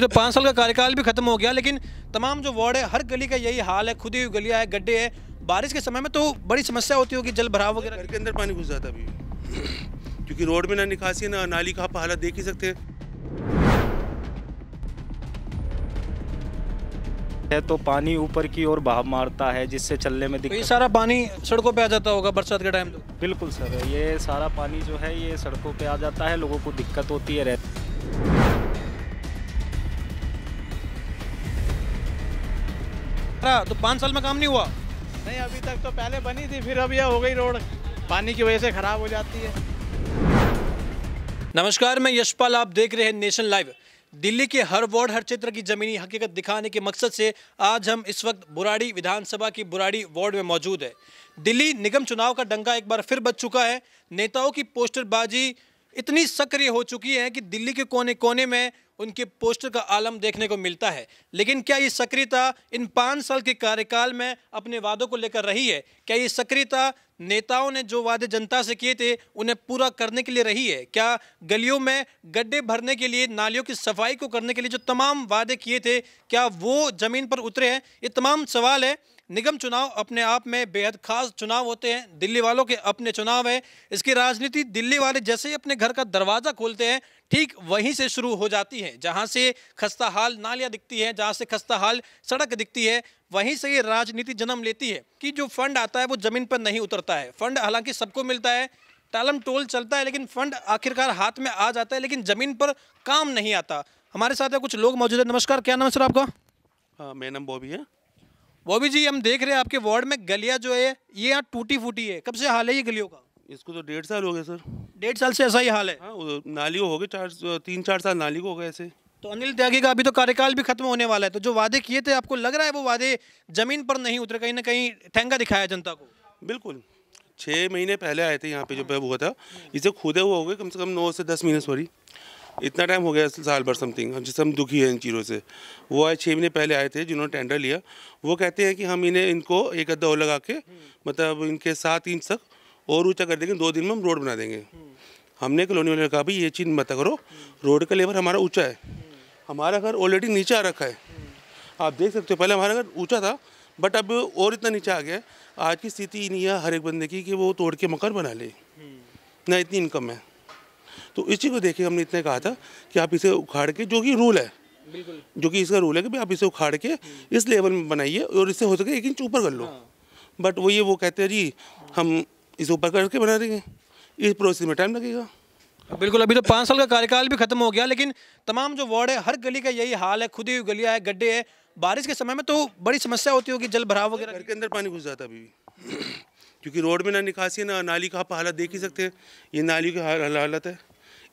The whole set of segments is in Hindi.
तो पाँच साल का कार्यकाल भी खत्म हो गया लेकिन तमाम जो वार्ड है हर गली का यही हाल है खुदी हुई गलियाँ है गड्ढे है बारिश के समय में तो बड़ी समस्या होती होगी जल भराव वगैरह घर के अंदर पानी घुस जाता अभी क्योंकि रोड में ना निकासी है ना नाली का आप हालत देख ही सकते हैं है तो पानी ऊपर की ओर बहाव मारता है जिससे चलने में तो दिक्कत ये सारा पानी सड़कों पे आ जाता होगा बरसात के टाइम बिल्कुल सर ये सारा पानी जो है ये सड़कों पे आ जाता है लोगों को दिक्कत होती है रहती रहा तो पाँच साल में काम नहीं हुआ नहीं अभी तक तो पहले बनी थी फिर अब यह हो गई रोड पानी की वजह से खराब हो जाती है नमस्कार मैं यशपाल आप देख रहे हैं नेशन लाइव दिल्ली के हर वार्ड हर क्षेत्र की ज़मीनी हकीकत दिखाने के मकसद से आज हम इस वक्त बुराड़ी विधानसभा की बुराड़ी वार्ड में मौजूद है दिल्ली निगम चुनाव का डंका एक बार फिर बच चुका है नेताओं की पोस्टरबाजी इतनी सक्रिय हो चुकी है कि दिल्ली के कोने कोने में उनके पोस्टर का आलम देखने को मिलता है लेकिन क्या ये सक्रियता इन पाँच साल के कार्यकाल में अपने वादों को लेकर रही है क्या ये सक्रियता नेताओं ने जो वादे जनता से किए थे उन्हें पूरा करने के लिए रही है क्या गलियों में गड्ढे भरने के लिए नालियों की सफाई को करने के लिए जो तमाम वादे किए थे क्या वो ज़मीन पर उतरे हैं ये तमाम सवाल है निगम चुनाव अपने आप में बेहद खास चुनाव होते हैं दिल्ली वालों के अपने चुनाव हैं इसकी राजनीति दिल्ली वाले जैसे ही अपने घर का दरवाज़ा खोलते हैं ठीक वहीं से शुरू हो जाती है जहां से खस्ता हाल नालियाँ दिखती हैं जहां से खस्ता हाल सड़क दिखती है वहीं से ये राजनीति जन्म लेती है कि जो फंड आता है वो ज़मीन पर नहीं उतरता है फंड हालांकि सबको मिलता है टालम टोल चलता है लेकिन फंड आखिरकार हाथ में आ जाता है लेकिन ज़मीन पर काम नहीं आता हमारे साथ कुछ लोग मौजूद है नमस्कार क्या नाम है सर आपका मेरा नाम बॉबी है बॉबी जी हम देख रहे हैं आपके वार्ड में गलिया जो है ये यहाँ टूटी फूटी है कब से हाल है ये गलियों का इसको तो डेढ़ साल हो गया सर डेढ़ साल से ऐसा ही हाल है हाँ, नाली हो गए चार तीन चार साल नाली को हो गए ऐसे तो अनिल त्यागी का अभी तो कार्यकाल भी खत्म होने वाला है तो जो वादे किए थे आपको लग रहा है वो वादे जमीन पर नहीं उतरे कहीं ना कहीं ठेंगा दिखाया जनता को बिल्कुल छः महीने पहले आए थे यहाँ पे जो हुआ था इसे खुदे हुए हो गए कम से कम नौ से दस महीने सॉरी इतना टाइम हो गया साल भर समथिंग हम जिससे हम दुखी हैं इन चीज़ों से वो आए छः महीने पहले आए थे जिन्होंने टेंडर लिया वो कहते हैं कि हम इन्हें इनको एक अद्धा और लगा के मतलब इनके सात इंच तक और ऊँचा कर देंगे दो दिन में हम रोड बना देंगे हमने कॉलोनी वाले कहा भाई ये चीज़ मत करो रोड का लेबर हमारा ऊँचा है हमारा घर ऑलरेडी नीचे आ रखा है आप देख सकते हो पहले हमारा घर ऊँचा था बट अब और इतना नीचे आ गया है आज की स्थिति नहीं है हर एक बंदे की कि वो तोड़ के मकान बना ले ना इतनी इनकम है तो इसी को देखे हमने इतने कहा था कि आप इसे उखाड़ के जो कि रूल है जो कि इसका रूल है कि भाई आप इसे उखाड़ के इस लेवल में बनाइए और इससे हो सके एक इंच ऊपर कर लो बट हाँ। वो ये वो कहते हैं जी हम इसे ऊपर करके बना देंगे इस प्रोसेस में टाइम लगेगा बिल्कुल अभी तो पाँच साल का कार्यकाल भी खत्म हो गया लेकिन तमाम जो वार्ड है हर गली का यही हाल है खुदी हुई गलियाँ है गड्ढे है बारिश के समय में तो बड़ी समस्या होती होगी जल भराव वगैरह घर के अंदर पानी घुस जाता अभी भी क्योंकि रोड में ना निकासी है ना नाली का आप हालत देख ही सकते हैं ये नाली की हालत है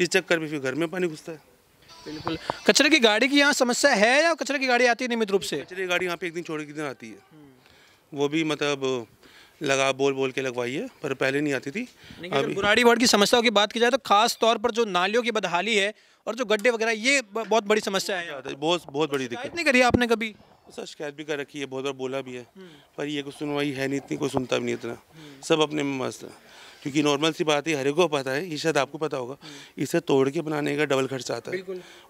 इस चक्कर में फिर घर में पानी घुसता है बिल्कुल कचरे की गाड़ी की यहाँ समस्या है या कचरे की गाड़ी आती है नियमित रूप से कचरे की गाड़ी यहाँ पे एक दिन छोड़ के दिन आती है वो भी मतलब लगा बोल बोल के लगवाई है पर पहले नहीं आती थी अभी बुराड़ी वार्ड की समस्याओं की बात की जाए तो खास तौर पर जो नालियों की बदहाली है और जो गड्ढे वगैरह ये बहुत बड़ी समस्या है बहुत बहुत बड़ी दिक्कत नहीं करी आपने कभी सर शिकायत भी कर रखी है बहुत बार बोला भी है हम्म। पर ये कुछ सुनवाई है नहीं इतनी कोई सुनता भी नहीं इतना हम्म। सब अपने में मस्त है क्योंकि नॉर्मल सी बात है हरे को पता है ये शायद आपको पता होगा इसे तोड़ के बनाने का डबल खर्चा आता है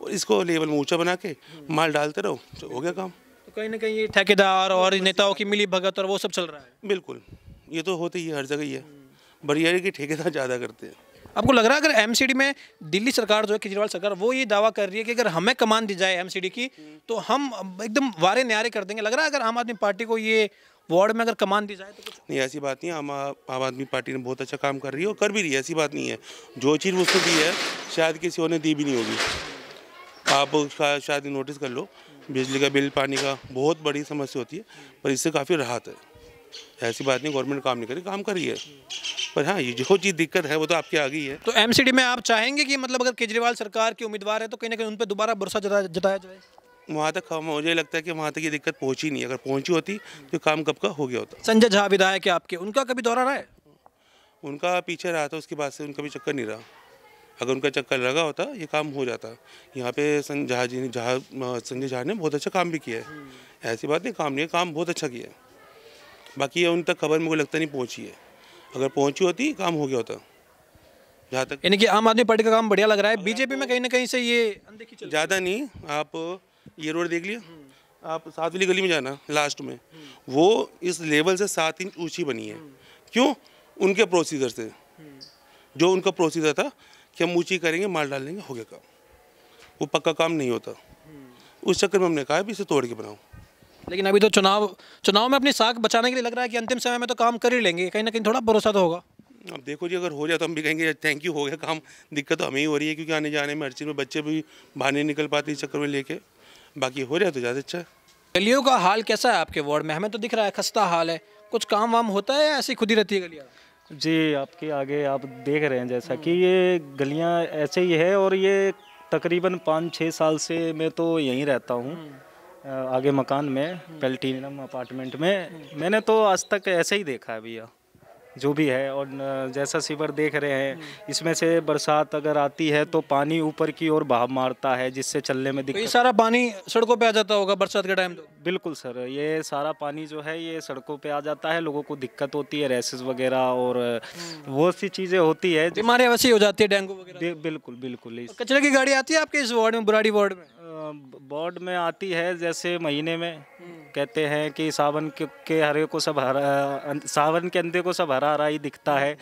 और इसको लेवल में ऊँचा बना के माल डालते रहो तो हो गया काम तो कहीं ना कहीं ये ठेकेदार और नेताओं की मिली भगत और वो सब चल रहा है बिल्कुल ये तो होते ही हर जगह ही है बढ़िया के ठेकेदार ज़्यादा करते हैं आपको लग रहा है अगर एमसीडी में दिल्ली सरकार जो है केजरीवाल सरकार वो ये दावा कर रही है कि अगर हमें कमान दी जाए एमसीडी की तो हम एकदम वारे न्यारे कर देंगे लग रहा है अगर आम आदमी पार्टी को ये वार्ड में अगर कमान दी जाए तो कुछ नहीं ऐसी बात नहीं आम आम आदमी पार्टी ने बहुत अच्छा काम कर रही है और कर भी रही है ऐसी बात नहीं है जो चीज़ उसको दी है शायद किसी और ने दी भी नहीं होगी आप उसका शायद नोटिस कर लो बिजली का बिल पानी का बहुत बड़ी समस्या होती है पर इससे काफ़ी राहत है ऐसी बात नहीं गवर्नमेंट काम नहीं करी काम कर रही है पर हाँ ये जो चीज़ दिक्कत है वो तो आपके आ गई है तो एमसीडी में आप चाहेंगे कि मतलब अगर केजरीवाल सरकार के उम्मीदवार है तो कहीं ना कहीं उन पर दोबारा भरोसा जताया जाए वहाँ तक मुझे लगता है कि वहाँ तक ये दिक्कत पहुँची नहीं अगर पहुँची होती तो काम कब का हो गया होता संजय झा विधायक है आपके उनका कभी दौरा रहा है उनका पीछे रहा था उसके बाद से उनका भी चक्कर नहीं रहा अगर उनका चक्कर लगा होता ये काम हो जाता यहाँ पे संजय झा जी ने झा संजय झा ने बहुत अच्छा काम भी किया है ऐसी बात नहीं काम नहीं काम बहुत अच्छा किया है बाकी ये उन तक खबर मुझे लगता नहीं पहुँची है अगर पहुँची होती काम हो गया होता जहाँ तक यानी कि आम आदमी पार्टी का काम बढ़िया लग रहा है बीजेपी में कहीं ना कहीं से ये ज़्यादा नहीं आप ये रोड देख लिया आप सात वाली गली में जाना लास्ट में वो इस लेवल से सात इंच ऊंची बनी है क्यों उनके प्रोसीजर से जो उनका प्रोसीजर था कि हम ऊँची करेंगे माल डाल लेंगे हो गया काम वो पक्का काम नहीं होता उस चक्कर में हमने कहा भी इसे तोड़ के बनाओ लेकिन अभी तो चुनाव चुनाव में अपनी साख बचाने के लिए लग रहा है कि अंतिम समय में तो काम कर ही लेंगे कहीं ना कहीं थोड़ा भरोसा तो होगा अब देखो जी अगर हो जाए तो हम भी कहेंगे थैंक यू हो गया काम दिक्कत तो हमें ही हो रही है क्योंकि आने जाने में हर चीज़ में बच्चे भी बाहर नहीं निकल पाते इस चक्कर में लेके बाकी हो है तो ज़्यादा अच्छा गलियों का हाल कैसा है आपके वार्ड में हमें तो दिख रहा है खस्ता हाल है कुछ काम वाम होता है या ऐसी खुद ही रहती है गलियाँ जी आपके आगे आप देख रहे हैं जैसा कि ये गलियाँ ऐसे ही है और ये तकरीबन पाँच छः साल से मैं तो यहीं रहता हूँ हम्म। आगे मकान में हम्म। पेल्टीनम अपार्टमेंट में मैंने तो आज तक ऐसे ही देखा है भैया जो भी है और जैसा सीवर देख रहे हैं हम्म। इसमें से बरसात अगर आती है तो पानी ऊपर की ओर बहाव मारता है जिससे चलने में दिक्कत तो ये सारा पानी सड़कों पे आ जाता होगा बरसात के टाइम तो? बिल्कुल सर ये सारा पानी जो है ये सड़कों पे आ जाता है लोगों को दिक्कत होती है रेसेस वगैरह और हम्म। वो सी चीज़ें होती है बीमारियाँ वैसे हो जाती है डेंगू वगैरह बिल्कुल बिल्कुल कचरे की गाड़ी आती है आपके इस वार्ड में बुराड़ी वार्ड में वार्ड में आती है जैसे महीने में हम्म। कहते हैं कि सावन के हरे को सब हरा अं, सावन के अंधे को सब हरा हरा ही दिखता है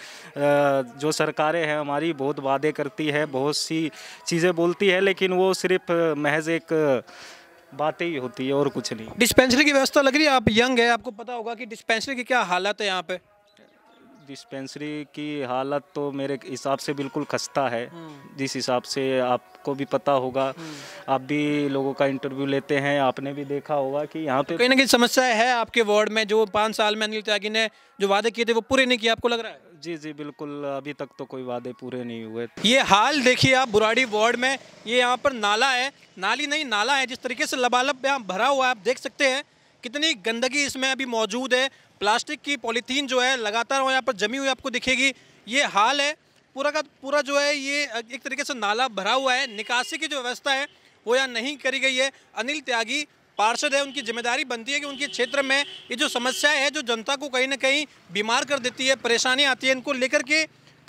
जो सरकारें हैं हमारी बहुत वादे करती है बहुत सी चीज़ें बोलती है लेकिन वो सिर्फ महज एक बातें ही होती है और कुछ नहीं डिस्पेंसरी की व्यवस्था लग रही है आप यंग है आपको पता होगा कि डिस्पेंसरी की क्या हालत है यहाँ पर डिस्पेंसरी की हालत तो मेरे हिसाब से बिल्कुल खस्ता है हाँ। जिस हिसाब से आपको भी पता होगा हाँ। आप भी लोगों का इंटरव्यू लेते हैं आपने भी देखा होगा कि यहाँ पे कहीं ना कहीं समस्या है आपके वार्ड में जो पाँच साल में अनिल त्यागी ने जो वादे किए थे वो पूरे नहीं किए आपको लग रहा है जी जी बिल्कुल अभी तक तो कोई वादे पूरे नहीं हुए ये हाल देखिए आप बुराड़ी वार्ड में ये यहाँ पर नाला है नाली नहीं नाला है जिस तरीके से लबालब यहाँ भरा हुआ है आप देख सकते हैं कितनी गंदगी इसमें अभी मौजूद है प्लास्टिक की पॉलीथीन जो है लगातार वो यहाँ पर जमी हुई आपको दिखेगी ये हाल है पूरा का पूरा जो है ये एक तरीके से नाला भरा हुआ है निकासी की जो व्यवस्था है वो यहाँ नहीं करी गई है अनिल त्यागी पार्षद है उनकी जिम्मेदारी बनती है कि उनके क्षेत्र में ये जो समस्या है जो जनता को कहीं ना कहीं बीमार कर देती है परेशानी आती है इनको लेकर के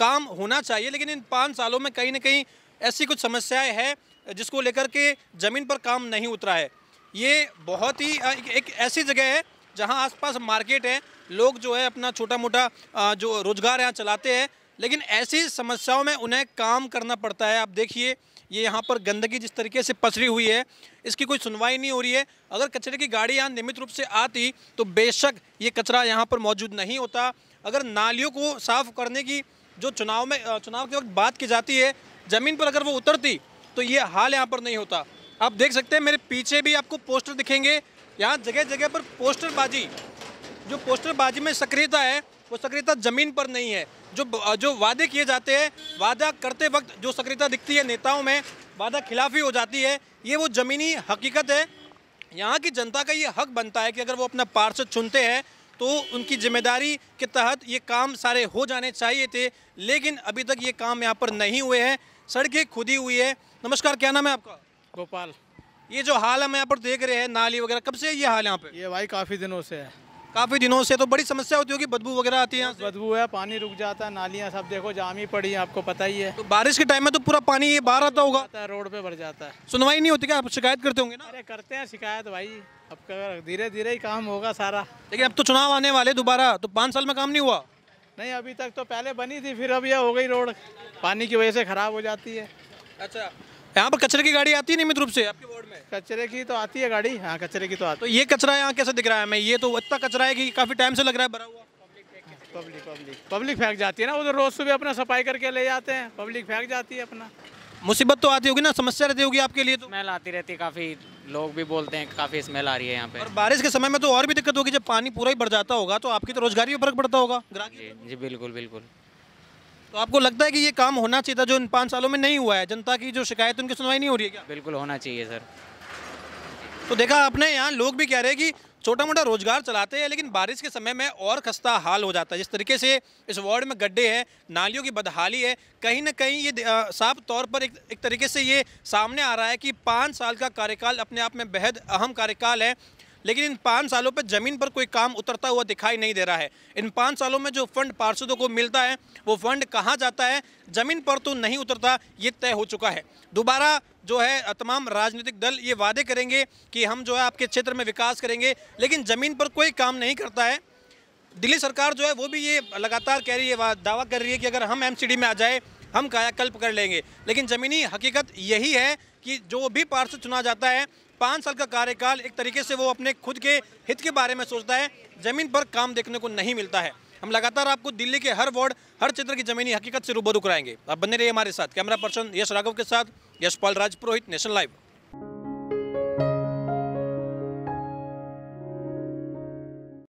काम होना चाहिए लेकिन इन पाँच सालों में कहीं ना कहीं ऐसी कुछ समस्याएं हैं जिसको लेकर के ज़मीन पर काम नहीं उतरा है ये बहुत ही एक ऐसी जगह है जहाँ आसपास मार्केट है लोग जो है अपना छोटा मोटा जो रोजगार यहाँ चलाते हैं लेकिन ऐसी समस्याओं में उन्हें काम करना पड़ता है आप देखिए ये यहाँ पर गंदगी जिस तरीके से पसरी हुई है इसकी कोई सुनवाई नहीं हो रही है अगर कचरे की गाड़ी यहाँ नियमित रूप से आती तो बेशक ये कचरा यहाँ पर मौजूद नहीं होता अगर नालियों को साफ़ करने की जो चुनाव में चुनाव के वक्त बात की जाती है ज़मीन पर अगर वो उतरती तो ये हाल यहाँ पर नहीं होता आप देख सकते हैं मेरे पीछे भी आपको पोस्टर दिखेंगे यहाँ जगह जगह पर पोस्टरबाजी जो पोस्टरबाजी में सक्रियता है वो सक्रियता ज़मीन पर नहीं है जो जो वादे किए जाते हैं वादा करते वक्त जो सक्रियता दिखती है नेताओं में वादा खिलाफी हो जाती है ये वो ज़मीनी हकीकत है यहाँ की जनता का ये हक बनता है कि अगर वो अपना पार्षद चुनते हैं तो उनकी जिम्मेदारी के तहत ये काम सारे हो जाने चाहिए थे लेकिन अभी तक ये काम यहाँ पर नहीं हुए हैं सड़कें खुदी हुई है नमस्कार क्या नाम है आपका गोपाल ये जो हाल हम यहाँ पर देख रहे हैं नाली वगैरह कब से ये हाल यहाँ पे ये भाई काफ़ी दिनों से है काफ़ी दिनों से तो बड़ी समस्या होती होगी बदबू वगैरह आती है बदबू है पानी रुक जाता है नालियाँ सब देखो जाम ही पड़ी है आपको पता ही है तो बारिश के टाइम में तो पूरा पानी ये बाहर आता होगा रोड पे भर जाता है सुनवाई नहीं होती क्या आप शिकायत करते होंगे ना अरे करते हैं शिकायत भाई अब धीरे धीरे ही काम होगा सारा लेकिन अब तो चुनाव आने वाले दोबारा तो पाँच साल में काम नहीं हुआ नहीं अभी तक तो पहले बनी थी फिर अब यह हो गई रोड पानी की वजह से खराब हो जाती है अच्छा यहाँ पर कचरे की गाड़ी आती है नियमित रूप से कचरे की तो आती है गाड़ी हाँ कचरे की तो आती है तो ये कचरा यहाँ कैसे दिख रहा है हमें ये तो इतना कचरा है कि काफ़ी टाइम से लग रहा है भरा हुआ पब्लिक पब्लिक पब्लिक फेंक जाती है ना उधर तो रोज़ सुबह अपना सफाई करके ले जाते हैं पब्लिक फेंक जाती है अपना मुसीबत तो आती होगी ना समस्या रहती होगी आपके लिए तो स्मेल आती रहती है काफ़ी लोग भी बोलते हैं काफ़ी स्मेल आ रही है यहाँ पे और बारिश के समय में तो और भी दिक्कत होगी जब पानी पूरा ही बढ़ जाता होगा तो आपकी तो रोजगारी पर फर्क पड़ता होगा जी जी बिल्कुल बिल्कुल तो आपको लगता है कि ये काम होना चाहिए था जो इन पाँच सालों में नहीं हुआ है जनता की जो शिकायत उनकी सुनवाई नहीं हो रही है क्या बिल्कुल होना चाहिए सर तो देखा आपने यहाँ लोग भी कह रहे हैं कि छोटा मोटा रोजगार चलाते हैं लेकिन बारिश के समय में और खस्ता हाल हो जाता है जिस तरीके से इस वार्ड में गड्ढे हैं नालियों की बदहाली है कहीं ना कहीं ये साफ तौर पर एक एक तरीके से ये सामने आ रहा है कि पाँच साल का कार्यकाल अपने आप में बेहद अहम कार्यकाल है लेकिन इन पाँच सालों पर ज़मीन पर कोई काम उतरता हुआ दिखाई नहीं दे रहा है इन पाँच सालों में जो फंड पार्षदों को मिलता है वो फंड कहाँ जाता है ज़मीन पर तो नहीं उतरता ये तय हो चुका है दोबारा जो है तमाम राजनीतिक दल ये वादे करेंगे कि हम जो है आपके क्षेत्र में विकास करेंगे लेकिन ज़मीन पर कोई काम नहीं करता है दिल्ली सरकार जो है वो भी ये लगातार कह रही है दावा कर रही है कि अगर हम एमसीडी में आ जाए हम कायाकल्प कर लेंगे लेकिन ज़मीनी हकीकत यही है कि जो भी पार्षद चुना जाता है पाँच साल का कार्यकाल एक तरीके से वो अपने खुद के हित के बारे में सोचता है ज़मीन पर काम देखने को नहीं मिलता है हम लगातार आपको दिल्ली के हर वार्ड हर क्षेत्र की ज़मीनी हकीकत से रूबरू कराएंगे आप बने रहिए हमारे साथ कैमरा पर्सन यश राघव के साथ यशपाल राज पुरोहित नेशनल लाइव